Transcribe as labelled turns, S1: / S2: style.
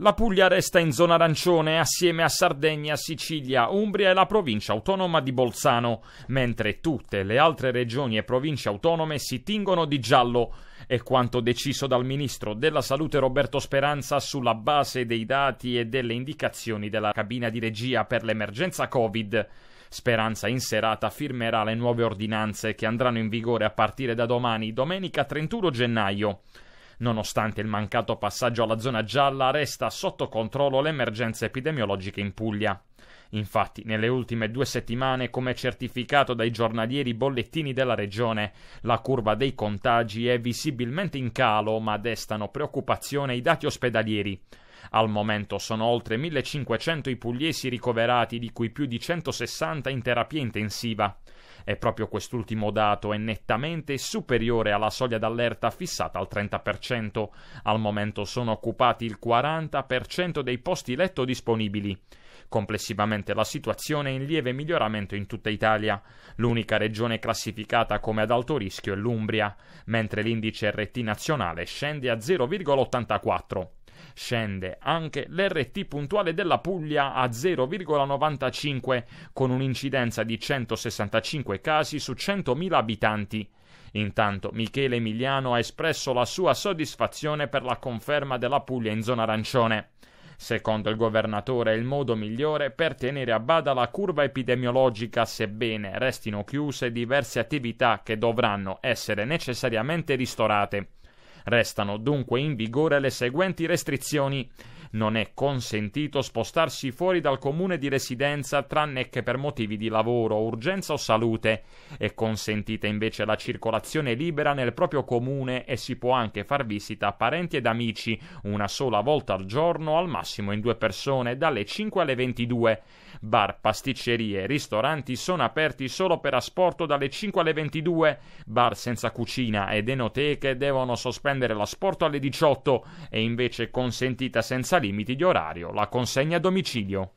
S1: La Puglia resta in zona arancione assieme a Sardegna, Sicilia, Umbria e la provincia autonoma di Bolzano, mentre tutte le altre regioni e province autonome si tingono di giallo. È quanto deciso dal ministro della Salute Roberto Speranza sulla base dei dati e delle indicazioni della cabina di regia per l'emergenza Covid. Speranza in serata firmerà le nuove ordinanze che andranno in vigore a partire da domani, domenica 31 gennaio. Nonostante il mancato passaggio alla zona gialla, resta sotto controllo l'emergenza epidemiologica in Puglia. Infatti, nelle ultime due settimane, come certificato dai giornalieri bollettini della regione, la curva dei contagi è visibilmente in calo, ma destano preoccupazione i dati ospedalieri. Al momento sono oltre 1500 i pugliesi ricoverati, di cui più di 160 in terapia intensiva. E proprio quest'ultimo dato è nettamente superiore alla soglia d'allerta fissata al 30%. Al momento sono occupati il 40% dei posti letto disponibili. Complessivamente la situazione è in lieve miglioramento in tutta Italia. L'unica regione classificata come ad alto rischio è l'Umbria, mentre l'indice RT nazionale scende a 0,84. Scende anche l'RT puntuale della Puglia a 0,95 con un'incidenza di 165 casi su 100.000 abitanti. Intanto Michele Emiliano ha espresso la sua soddisfazione per la conferma della Puglia in zona arancione. Secondo il governatore è il modo migliore per tenere a bada la curva epidemiologica sebbene restino chiuse diverse attività che dovranno essere necessariamente ristorate. Restano dunque in vigore le seguenti restrizioni. Non è consentito spostarsi fuori dal comune di residenza tranne che per motivi di lavoro, urgenza o salute. È consentita invece la circolazione libera nel proprio comune e si può anche far visita a parenti ed amici una sola volta al giorno, al massimo in due persone, dalle 5 alle 22. Bar, pasticcerie e ristoranti sono aperti solo per asporto dalle 5 alle 22. Bar senza cucina ed enoteche devono sospendere riprendere la sport alle 18 e invece consentita senza limiti di orario la consegna a domicilio.